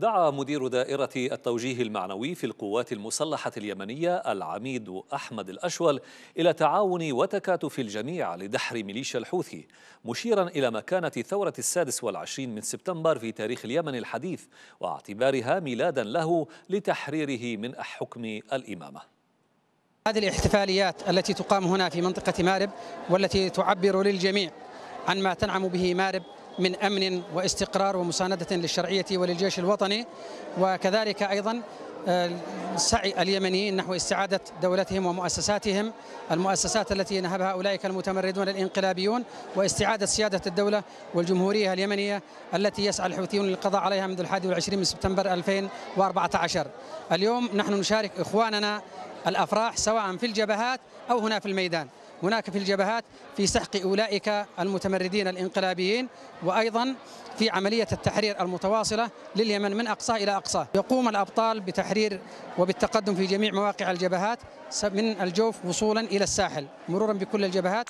دعا مدير دائرة التوجيه المعنوي في القوات المسلحة اليمنية العميد أحمد الأشول إلى تعاون وتكاتف الجميع لدحر ميليشيا الحوثي مشيرا إلى مكانة ثورة السادس والعشرين من سبتمبر في تاريخ اليمن الحديث واعتبارها ميلادا له لتحريره من حكم الإمامة هذه الاحتفاليات التي تقام هنا في منطقة مارب والتي تعبر للجميع عن ما تنعم به مارب من أمن واستقرار ومساندة للشرعية وللجيش الوطني وكذلك أيضا آه، سعي اليمنيين نحو استعادة دولتهم ومؤسساتهم المؤسسات التي نهبها أولئك المتمردون الإنقلابيون واستعادة سيادة الدولة والجمهورية اليمنية التي يسعى الحوثيون للقضاء عليها منذ الحادي والعشرين من سبتمبر 2014 اليوم نحن نشارك إخواننا الأفراح سواء في الجبهات أو هنا في الميدان هناك في الجبهات في سحق أولئك المتمردين الإنقلابيين وأيضا في عملية التحرير المتواصلة لليمن من أقصى إلى أقصى يقوم الأبطال بتحرير وبالتقدم في جميع مواقع الجبهات من الجوف وصولا إلى الساحل مرورا بكل الجبهات